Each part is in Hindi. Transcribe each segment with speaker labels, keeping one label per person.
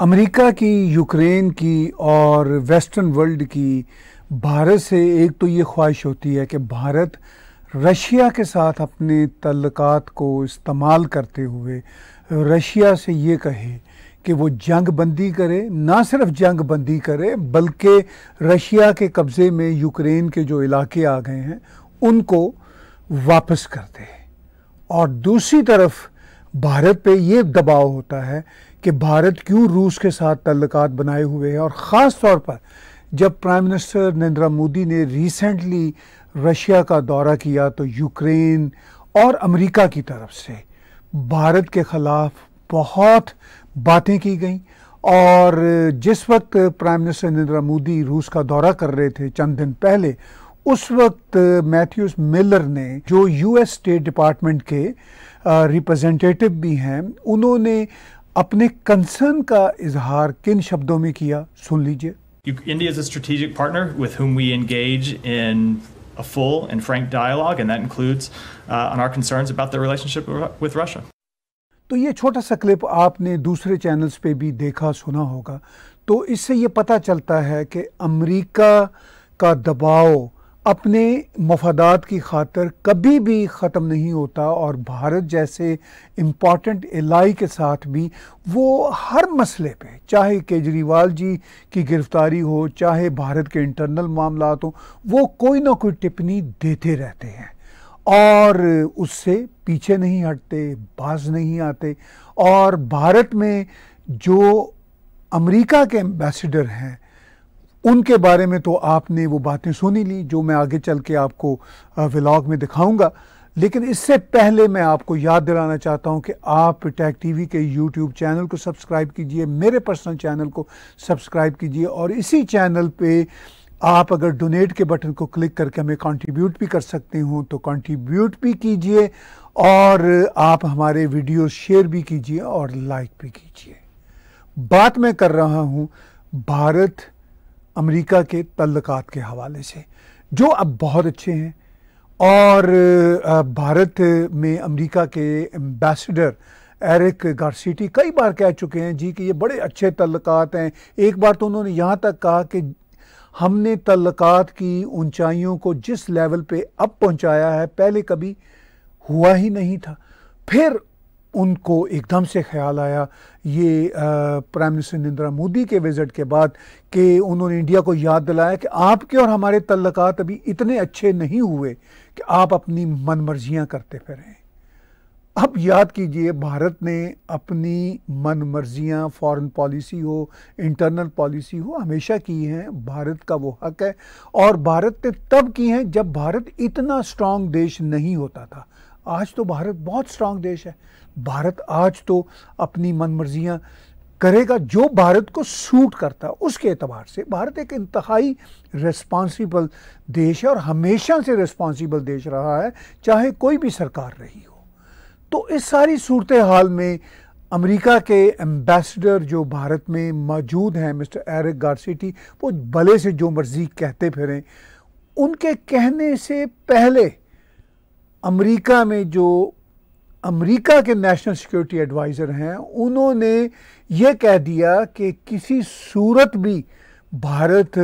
Speaker 1: अमेरिका की यूक्रेन की और वेस्टर्न वर्ल्ड की भारत से एक तो ये ख्वाहिश होती है कि भारत रशिया के साथ अपने तल्लक़ात को इस्तेमाल करते हुए रशिया से ये कहे कि वो जंग बंदी करे ना सिर्फ जंग बंदी करे बल्कि रशिया के कब्ज़े में यूक्रेन के जो इलाके आ गए हैं उनको वापस कर दे और दूसरी तरफ भारत पे ये दबाव होता है कि भारत क्यों रूस के साथ तल्लक बनाए हुए हैं और ख़ास तौर पर जब प्राइम मिनिस्टर नरेंद्र मोदी ने रिसेंटली रशिया का दौरा किया तो यूक्रेन और अमेरिका की तरफ से भारत के ख़िलाफ़ बहुत बातें की गई और जिस वक्त प्राइम मिनिस्टर नरेंद्र मोदी रूस का दौरा कर रहे थे चंद दिन पहले उस वक्त मैथ्यूस मिलर ने जो यूएस स्टेट डिपार्टमेंट के रिप्रेजेंटेटिव भी हैं उन्होंने अपने कंसर्न का इजहार किन शब्दों में किया सुन लीजिए
Speaker 2: India is a strategic partner with whom we engage in a full and frank dialogue, and that includes uh, on our concerns about the relationship with Russia.
Speaker 1: तो ये छोटा सा क्लिप आपने दूसरे चैनल्स पे भी देखा सुना होगा तो इससे ये पता चलता है कि अमेरिका का दबाव अपने मफादात की खातर कभी भी ख़त्म नहीं होता और भारत जैसे इम्पॉर्टेंट इलाई के साथ भी वो हर मसले पे चाहे केजरीवाल जी की गिरफ़्तारी हो चाहे भारत के इंटरनल मामला हो वो कोई ना कोई टिप्पणी देते रहते हैं और उससे पीछे नहीं हटते बाज नहीं आते और भारत में जो अमेरिका के एम्बेसडर हैं उनके बारे में तो आपने वो बातें सुनी ली जो मैं आगे चल के आपको व्लॉग में दिखाऊंगा लेकिन इससे पहले मैं आपको याद दिलाना चाहता हूं कि आप टैग टीवी के यूट्यूब चैनल को सब्सक्राइब कीजिए मेरे पर्सनल चैनल को सब्सक्राइब कीजिए और इसी चैनल पे आप अगर डोनेट के बटन को क्लिक करके हमें कंट्रीब्यूट भी कर सकते हो तो कंट्रीब्यूट भी कीजिए और आप हमारे वीडियो शेयर भी कीजिए और लाइक भी कीजिए बात मैं कर रहा हूँ भारत अमेरिका के तल्लक़ात के हवाले से जो अब बहुत अच्छे हैं और भारत में अमेरिका के एम्बेसडर एरिक गारसीटी कई बार कह चुके हैं जी कि ये बड़े अच्छे तल्लक हैं एक बार तो उन्होंने यहाँ तक कहा कि हमने तल्लक की ऊंचाइयों को जिस लेवल पे अब पहुँचाया है पहले कभी हुआ ही नहीं था फिर उनको एकदम से ख्याल आया ये प्राइम मिनिस्टर नरेंद्र मोदी के विज़िट के बाद कि उन्होंने इंडिया को याद दिलाया कि आपके और हमारे तल्लक़ अभी इतने अच्छे नहीं हुए कि आप अपनी मर्ज़ियाँ करते फिरें अब याद कीजिए भारत ने अपनी मर्ज़ियाँ फॉरेन पॉलिसी हो इंटरनल पॉलिसी हो हमेशा की हैं भारत का वो हक है और भारत ने तब की हैं जब भारत इतना स्ट्रांग देश नहीं होता था आज तो भारत बहुत स्ट्रांग देश है भारत आज तो अपनी मन मर्जियाँ करेगा जो भारत को सूट करता है उसके अतबार से भारत एक इंतहाई रिस्पॉन्सिबल देश है और हमेशा से रिस्पॉन्सिबल देश रहा है चाहे कोई भी सरकार रही हो तो इस सारी सूरत हाल में अमेरिका के एम्बेसडर जो भारत में मौजूद हैं मिस्टर एरिक गार्सिटी वो भले से जो मर्जी कहते फिरें उनके कहने से पहले अमेरिका में जो अमेरिका के नेशनल सिक्योरिटी एडवाइज़र हैं उन्होंने ये कह दिया कि किसी सूरत भी भारत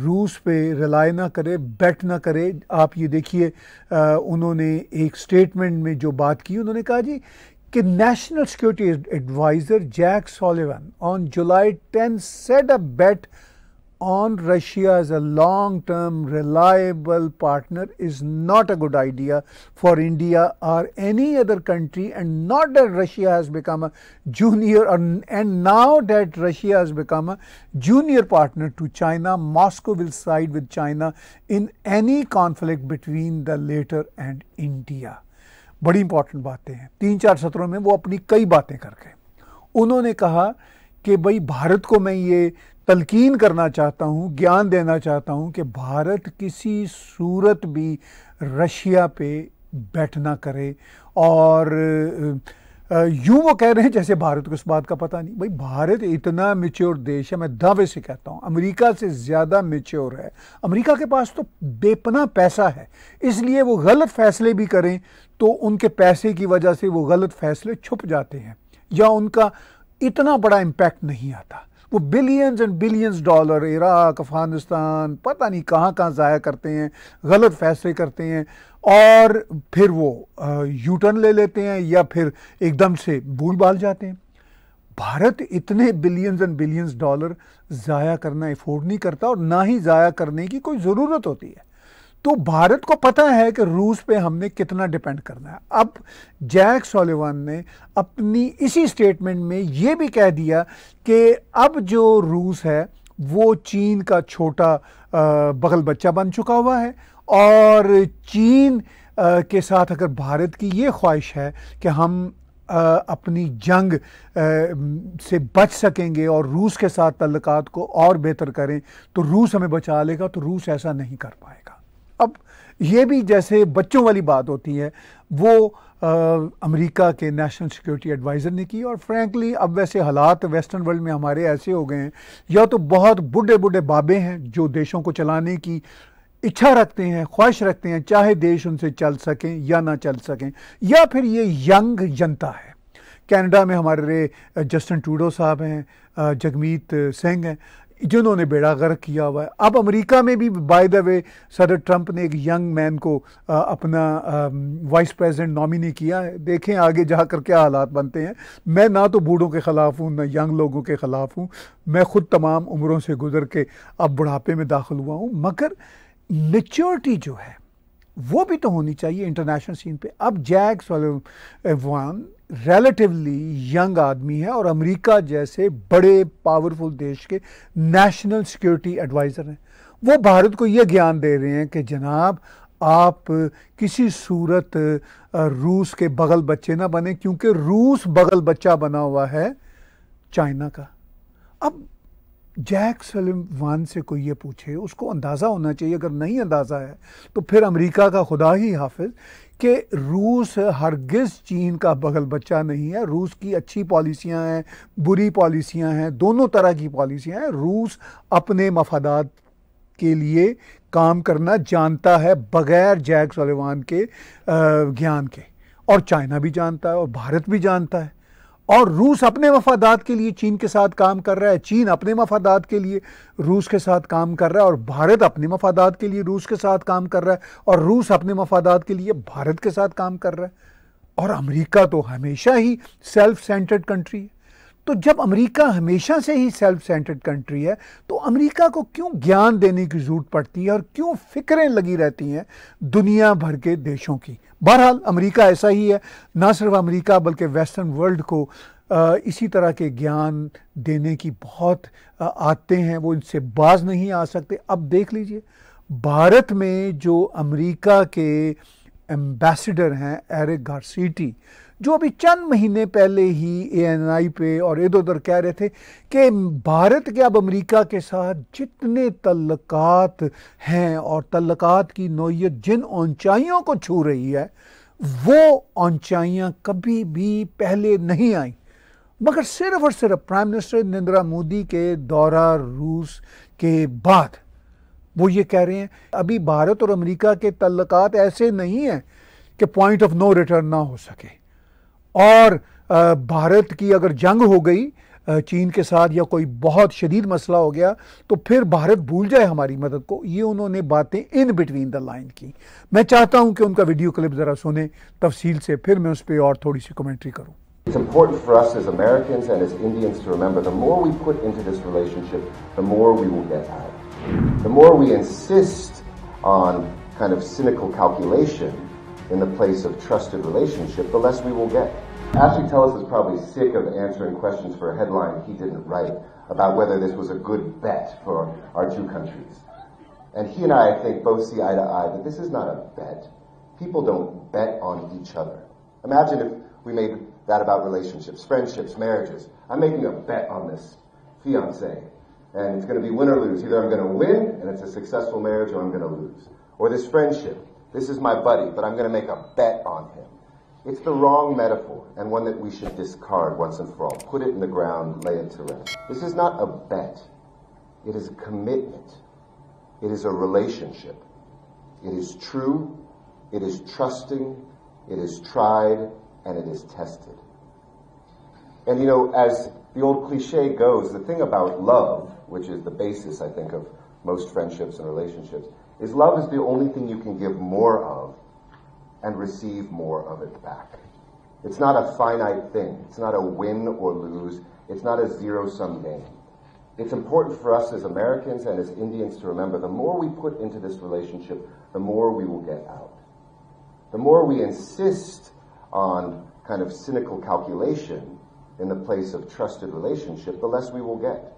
Speaker 1: रूस पे रिलाय ना करे बैट ना करे आप ये देखिए उन्होंने एक स्टेटमेंट में जो बात की उन्होंने कहा जी कि national security adviser Jake Sullivan on July ten set a bet on Russia as a long term reliable partner is not a good idea for India or any other country and not that Russia has become a junior or, and now that Russia has become a junior partner to China Moscow will side with China in any conflict between the later and India. बड़ी इंपॉर्टेंट बातें हैं तीन चार सत्रों में वो अपनी कई बातें कर गए उन्होंने कहा कि भाई भारत को मैं ये तलकीन करना चाहता हूँ ज्ञान देना चाहता हूँ कि भारत किसी सूरत भी रशिया पे बैठ ना करे और यूं वो कह रहे हैं जैसे भारत को इस बात का पता नहीं भाई भारत इतना मेच्योर देश है मैं दावे से कहता हूँ अमेरिका से ज़्यादा मेच्योर है अमेरिका के पास तो बेपना पैसा है इसलिए वो गलत फैसले भी करें तो उनके पैसे की वजह से वो गलत फैसले छुप जाते हैं या उनका इतना बड़ा इम्पैक्ट नहीं आता वो billions and billions dollar Iraq Afghanistan पता नहीं कहाँ कहाँ ज़ाया करते हैं गलत फैसले करते हैं और फिर वो यूटर्न ले लेते हैं या फिर एकदम से भूल भाल जाते हैं भारत इतने बिलियंस एंड बिलियंस डॉलर ज़ाया करना अफोर्ड नहीं करता और ना ही ज़ाया करने की कोई ज़रूरत होती है तो भारत को पता है कि रूस पे हमने कितना डिपेंड करना है अब जैक सोलिवान ने अपनी इसी स्टेटमेंट में ये भी कह दिया कि अब जो रूस है वो चीन का छोटा बगल बच्चा बन चुका हुआ है और चीन के साथ अगर भारत की ये ख्वाहिश है कि हम अपनी जंग से बच सकेंगे और रूस के साथ तल्लक को और बेहतर करें तो रूस हमें बचा लेगा तो रूस ऐसा नहीं कर पाएगा अब ये भी जैसे बच्चों वाली बात होती है वो आ, अमेरिका के नेशनल सिक्योरिटी एडवाइज़र ने की और फ्रैंकली अब वैसे हालात वेस्टर्न वर्ल्ड में हमारे ऐसे हो गए हैं या तो बहुत बूढ़े बूढ़े बाबे हैं जो देशों को चलाने की इच्छा रखते हैं ख्वाहिश रखते हैं चाहे देश उनसे चल सकें या ना चल सकें या फिर ये यंग जनता है कनाडा में हमारे जस्टिन टूडो साहब हैं जगमीत सिंह हैं जिन्होंने बेड़ा गर्क किया हुआ है अब अमेरिका में भी बाय द वे सदर ट्रंप ने एक यंग मैन को आ, अपना वाइस प्रेसिडेंट नॉमिनी किया है देखें आगे जाकर क्या हालात बनते हैं मैं ना तो बूढ़ों के ख़िलाफ़ हूँ ना यंग लोगों के ख़िलाफ़ हूँ मैं ख़ुद तमाम उम्रों से गुजर के अब बुढ़ापे में दाखिल हुआ हूँ मगर मेच्योरिटी जो है वो भी तो होनी चाहिए इंटरनेशनल सीन पे अब जैक सोलिवान रेलेटिवली यंग आदमी है और अमेरिका जैसे बड़े पावरफुल देश के नेशनल सिक्योरिटी एडवाइज़र हैं वो भारत को ये ज्ञान दे रहे हैं कि जनाब आप किसी सूरत रूस के बगल बच्चे ना बने क्योंकि रूस बगल बच्चा बना हुआ है चाइना का अब जैक वान से कोई ये पूछे उसको अंदाज़ा होना चाहिए अगर नहीं अंदाज़ा है तो फिर अमेरिका का खुदा ही हाफिज कि रूस हरगिज़ चीन का बगल बच्चा नहीं है रूस की अच्छी पॉलिसियाँ हैं बुरी पॉलिसियाँ हैं दोनों तरह की पॉलिसियाँ हैं रूस अपने मफादात के लिए काम करना जानता है बग़ैर जैक सलेवान के ज्ञान के और चाइना भी जानता है और भारत भी जानता है और रूस अपने मफादात के लिए चीन के साथ काम कर रहा है चीन अपने मफादात के लिए रूस के साथ काम कर रहा है और भारत अपने मफादात के लिए रूस के साथ काम कर रहा है और रूस अपने मफादात के लिए भारत के साथ काम कर रहा है और अमेरिका तो हमेशा ही सेल्फ सेंटर्ड कंट्री है तो जब अमेरिका हमेशा से ही सेल्फ सेंटर्ड कंट्री है तो अमेरिका को क्यों ज्ञान देने की ज़रूरत पड़ती है और क्यों फिक्रें लगी रहती हैं दुनिया भर के देशों की बहरहाल अमेरिका ऐसा ही है ना सिर्फ अमेरिका बल्कि वेस्टर्न वर्ल्ड को इसी तरह के ज्ञान देने की बहुत आते हैं वो इनसे बाज नहीं आ सकते अब देख लीजिए भारत में जो अमेरिका के एम्बेसडर हैं एरे गारसीटी जो अभी चंद महीने पहले ही ए पे और इधर उधर कह रहे थे कि भारत के अब अमेरिका के साथ जितने तल्लक़ात हैं और तल्लक़ात की नोयत जिन ऊंचाइयों को छू रही है वो ऊंचाइयाँ कभी भी पहले नहीं आई मगर सिर्फ और सिर्फ प्राइम मिनिस्टर नरेंद्र मोदी के दौरा रूस के बाद वो ये कह रहे हैं अभी भारत और अमेरिका के तल्लक ऐसे नहीं हैं कि पॉइंट ऑफ नो रिटर्न ना हो सके और भारत की अगर जंग हो गई चीन के साथ या कोई बहुत शदीद मसला हो गया तो फिर भारत भूल जाए हमारी मदद को ये उन्होंने बातें इन बिटवीन द लाइन की मैं चाहता हूं कि उनका वीडियो क्लिप ज़रा सुने तफसील से फिर मैं उस पर और थोड़ी सी कमेंट्री करूँ
Speaker 2: It's important for us as Americans and as Indians to remember the more we put into this relationship, the more we will get out. The more we insist on kind of cynical calculation in the place of trusted relationship, the less we will get. Ashley Tellis is probably sick of answering questions for a headline he didn't write about whether this was a good bet for our two countries. And he and I, I think, both see eye to eye that this is not a bet. People don't bet on each other. Imagine if we made that about relationships, friendships, marriages. I'm making a bet on this fiance. And it's going to be win or lose. Either I'm going to win and it's a successful marriage or I'm going to lose. Or this friendship. This is my buddy, but I'm going to make a bet on him. It's the wrong metaphor and one that we should discard once and for all. Put it in the ground, lay it to rest. This is not a bet. It is a commitment. It is a relationship. It is true. It is trusting. It is tried and it is tested. And you know, as the old cliche goes, the thing about love, which is the basis, I think, of most friendships and relationships, is love is the only thing you can give more of and receive more of it back. It's not a finite thing. It's not a win or lose. It's not a zero sum game. It's important for us as Americans and as Indians to remember the more we put into this relationship, the more we will get out. The more we insist on kind of cynical calculation in the place of trusted relationship, the less we will get.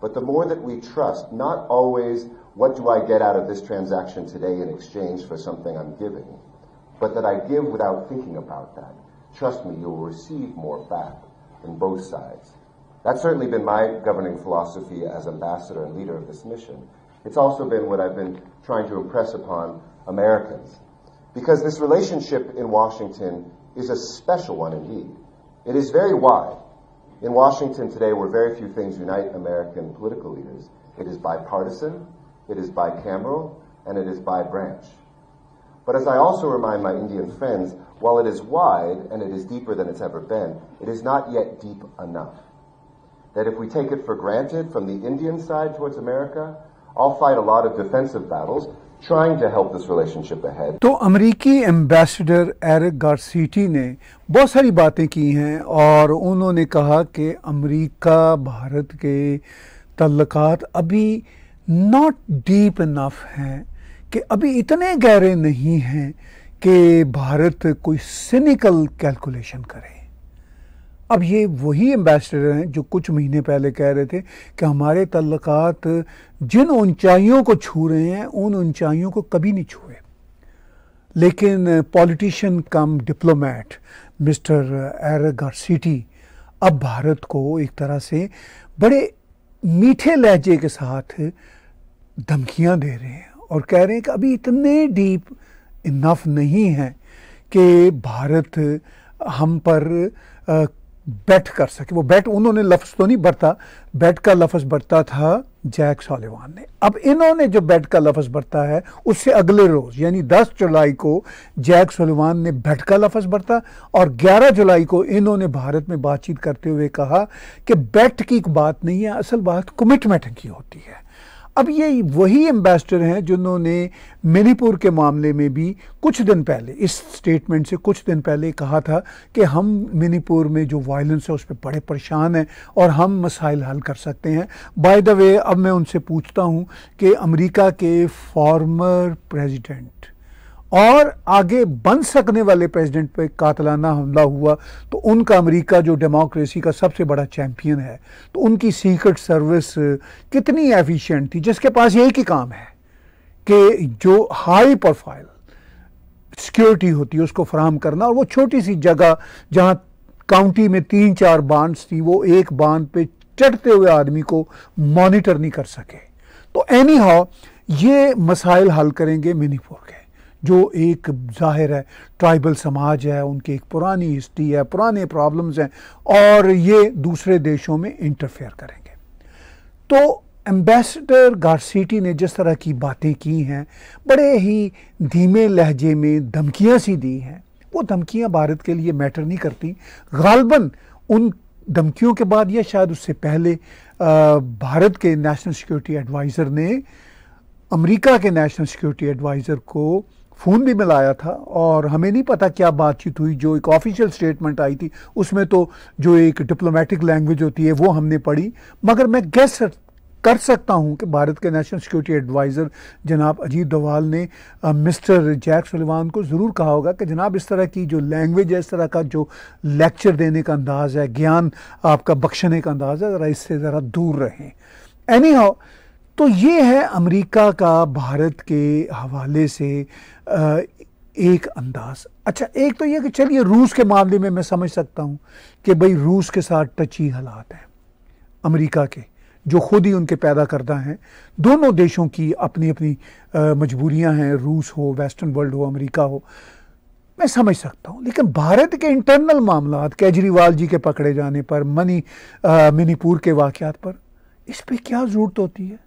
Speaker 2: But the more that we trust, not always what do I get out of this transaction today in exchange for something I'm giving, but that I give without thinking about that. Trust me, you'll receive more back than both sides. That's certainly been my governing philosophy as ambassador and leader of this mission. It's also been what I've been trying to impress upon Americans. Because this relationship in Washington is a special one indeed. It is very wide. In Washington today, where very few things unite American political leaders, it is bipartisan, it is bicameral, and it is by branch. But as I also remind my Indian friends, while it is wide and it is deeper than it's ever been, it is not yet deep enough. That if we take it for granted from the Indian side towards America, I'll fight a lot of defensive battles trying to help this relationship ahead.
Speaker 1: तो अमेरिकी एम्बेसडर एरिक गार्सिटी ने बहुत सारी बातें की हैं और उन्होंने कहा कि अमेरिका भारत के तल्लकात अभी नॉट डीप इनफ हैं कि अभी इतने गहरे नहीं हैं कि भारत कोई सिनिकल कैलकुलेशन करे अब ये वही एम्बेसडर हैं जो कुछ महीने पहले कह रहे थे कि हमारे तल्लक़ात जिन ऊंचाइयों को छू रहे हैं उन ऊंचाइयों को कभी नहीं छुए लेकिन पॉलिटिशियन कम डिप्लोमेट मिस्टर एर गारसीटी अब भारत को एक तरह से बड़े मीठे लहजे के साथ धमकियां दे रहे हैं और कह रहे हैं कि अभी इतने डीप इनफ नहीं हैं कि भारत हम पर बैट कर सके वो बैट उन्होंने लफ्ज़ तो नहीं बरता बैट का लफ्ज़ बरता था जैक सॉलिवान ने अब इन्होंने जो बैट का लफ्ज़ बरता है उससे अगले रोज़ यानी 10 जुलाई को जैक सॉलिवान ने बैट का लफ्ज़ बरता और 11 जुलाई को इन्होंने भारत में बातचीत करते हुए कहा कि बैट की एक बात नहीं है असल बात कमिटमेंट की होती है अब ये वही एम्बेसडर हैं जिन्होंने मणिपुर के मामले में भी कुछ दिन पहले इस स्टेटमेंट से कुछ दिन पहले कहा था कि हम मणिपुर में जो वायलेंस है उस पर बड़े परेशान हैं और हम मसाइल हल कर सकते हैं बाय द वे अब मैं उनसे पूछता हूँ कि अमेरिका के फॉर्मर प्रेसिडेंट और आगे बन सकने वाले प्रेसिडेंट पे कातलाना हमला हुआ तो उनका अमेरिका जो डेमोक्रेसी का सबसे बड़ा चैंपियन है तो उनकी सीक्रेट सर्विस कितनी एफिशिएंट थी जिसके पास यही की काम है कि जो हाई प्रोफाइल सिक्योरिटी होती है उसको फ्राहम करना और वो छोटी सी जगह जहाँ काउंटी में तीन चार बांड्स थी वो एक बांध पे चढ़ते हुए आदमी को मॉनिटर नहीं कर सके तो एनी हाउ ये मसाइल हल करेंगे मिनीपुर के जो एक जाहिर है ट्राइबल समाज है उनकी एक पुरानी हिस्ट्री है पुराने प्रॉब्लम्स हैं और ये दूसरे देशों में इंटरफेयर करेंगे तो एम्बेसडर गारसीटी ने जिस तरह की बातें की हैं बड़े ही धीमे लहजे में धमकियाँ सी दी हैं वो धमकियाँ भारत के लिए मैटर नहीं करती गालबन उन धमकियों के बाद या शायद उससे पहले भारत के नेशनल सिक्योरिटी एडवाइज़र ने अमेरिका के नेशनल सिक्योरिटी एडवाइज़र को फ़ोन भी मिलाया था और हमें नहीं पता क्या बातचीत हुई जो एक ऑफिशियल स्टेटमेंट आई थी उसमें तो जो एक डिप्लोमेटिक लैंग्वेज होती है वो हमने पढ़ी मगर मैं गैस कर सकता हूं कि भारत के नेशनल सिक्योरिटी एडवाइज़र जनाब अजीत डोवाल ने आ, मिस्टर जैक सलिवान को ज़रूर कहा होगा कि जनाब इस तरह की जो लैंग्वेज है इस तरह का जो लेक्चर देने का अंदाज़ है ज्ञान आपका बख्शने का अंदाज़ है ज़रा इससे ज़रा दूर रहें एनी हाउ तो ये है अमेरिका का भारत के हवाले से एक अंदाज अच्छा एक तो यह कि चलिए रूस के मामले में मैं समझ सकता हूँ कि भाई रूस के साथ टची हालात हैं अमेरिका के जो खुद ही उनके पैदा करदा हैं दोनों देशों की अपनी अपनी मजबूरियां हैं रूस हो वेस्टर्न वर्ल्ड हो अमेरिका हो मैं समझ सकता हूँ लेकिन भारत के इंटरनल मामला केजरीवाल जी के पकड़े जाने पर मनी मणिपुर के वाक़ात पर इस पर क्या ज़रूरत होती है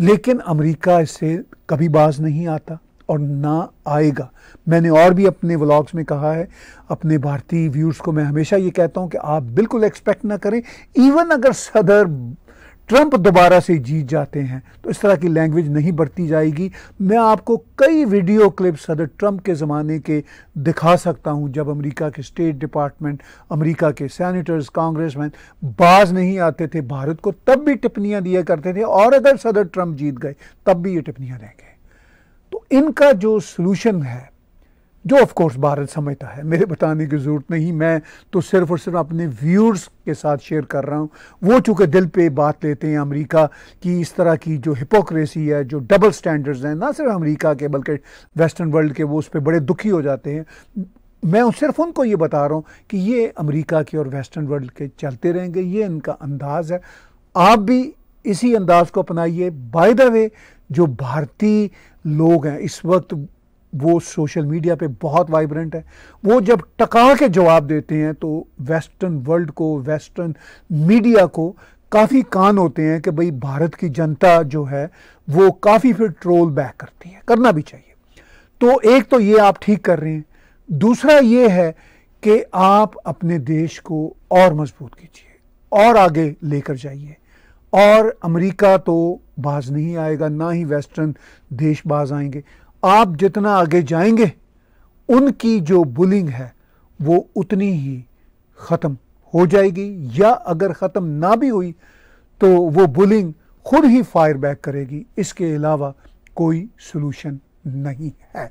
Speaker 1: लेकिन अमेरिका इससे कभी बाज नहीं आता और ना आएगा मैंने और भी अपने व्लॉग्स में कहा है अपने भारतीय व्यूर्स को मैं हमेशा ये कहता हूँ कि आप बिल्कुल एक्सपेक्ट ना करें इवन अगर सदर ट्रंप दोबारा से जीत जाते हैं तो इस तरह की लैंग्वेज नहीं बढ़ती जाएगी मैं आपको कई वीडियो क्लिप सदर ट्रंप के ज़माने के दिखा सकता हूं जब अमेरिका के स्टेट डिपार्टमेंट अमेरिका के सैनिटर्स कांग्रेसमैन बाज नहीं आते थे भारत को तब भी टिप्पणियां दिया करते थे और अगर सदर ट्रंप जीत गए तब भी ये टिप्पणियाँ रह गए इनका जो सलूशन है जो ऑफ कोर्स भारत समझता है मेरे बताने की ज़रूरत नहीं मैं तो सिर्फ और सिर्फ अपने व्यूअर्स के साथ शेयर कर रहा हूँ वो चूँकि दिल पे बात लेते हैं अमेरिका की इस तरह की जो हिपोक्रेसी है जो डबल स्टैंडर्ड्स हैं ना सिर्फ अमेरिका के बल्कि वेस्टर्न वर्ल्ड के वो उस पर बड़े दुखी हो जाते हैं मैं सिर्फ उनको ये बता रहा हूँ कि ये अमरीका के और वेस्टर्न वर्ल्ड के चलते रहेंगे ये इनका अंदाज़ है आप भी इसी अंदाज को अपनाइए बाय द वे जो भारतीय लोग हैं इस वक्त वो सोशल मीडिया पे बहुत वाइब्रेंट है वो जब टका के जवाब देते हैं तो वेस्टर्न वर्ल्ड को वेस्टर्न मीडिया को काफ़ी कान होते हैं कि भाई भारत की जनता जो है वो काफ़ी फिर ट्रोल बैक करती है करना भी चाहिए तो एक तो ये आप ठीक कर रहे हैं दूसरा ये है कि आप अपने देश को और मजबूत कीजिए और आगे लेकर जाइए और अमेरिका तो बाज नहीं आएगा ना ही वेस्टर्न देश बाज आएंगे आप जितना आगे जाएंगे उनकी जो बुलिंग है वो उतनी ही ख़त्म हो जाएगी या अगर ख़त्म ना भी हुई तो वो बुलिंग खुद ही फायर बैक करेगी इसके अलावा कोई सलूशन नहीं है